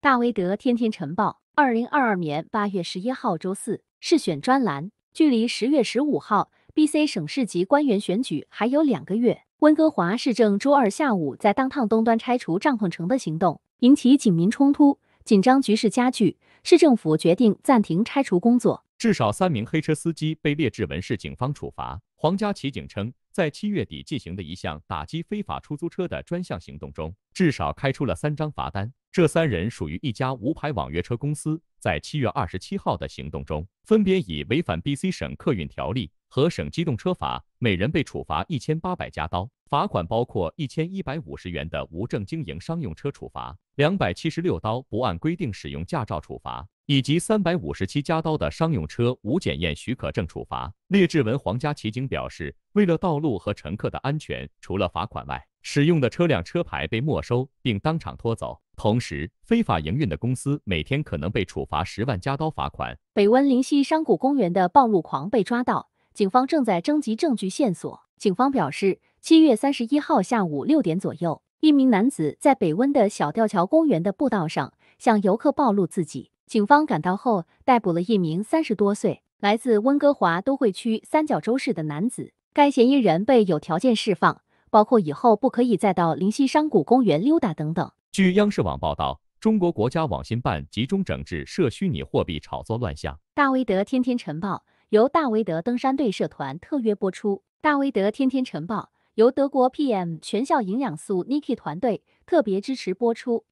大威德天天晨报，二零二二年八月十一号，周四，市选专栏。距离十月十五号 BC 省市级官员选举还有两个月。温哥华市政周二下午在当趟东端拆除帐篷城的行动引起警民冲突，紧张局势加剧。市政府决定暂停拆除工作。至少三名黑车司机被列至文市警方处罚。皇家骑警称。在七月底进行的一项打击非法出租车的专项行动中，至少开出了三张罚单。这三人属于一家无牌网约车公司。在七月二十七号的行动中，分别以违反 BC 省客运条例和省机动车法，每人被处罚一千八百加刀。罚款包括一千一百五十元的无证经营商用车处罚，两百七十六刀不按规定使用驾照处罚。以及三百五十七加刀的商用车无检验许可证处罚。列治文皇家骑警表示，为了道路和乘客的安全，除了罚款外，使用的车辆车牌被没收，并当场拖走。同时，非法营运的公司每天可能被处罚十万加刀罚款。北温灵溪山谷公园的暴露狂被抓到，警方正在征集证据线索。警方表示，七月三十一号下午六点左右，一名男子在北温的小吊桥公园的步道上向游客暴露自己。警方赶到后，逮捕了一名三十多岁、来自温哥华都会区三角洲市的男子。该嫌疑人被有条件释放，包括以后不可以再到灵溪山谷公园溜达等等。据央视网报道，中国国家网信办集中整治涉虚拟货币炒作乱象。大威德天天晨报由大威德登山队社团特约播出。大威德天天晨报由德国 PM 全校营养素 Niki 团队特别支持播出。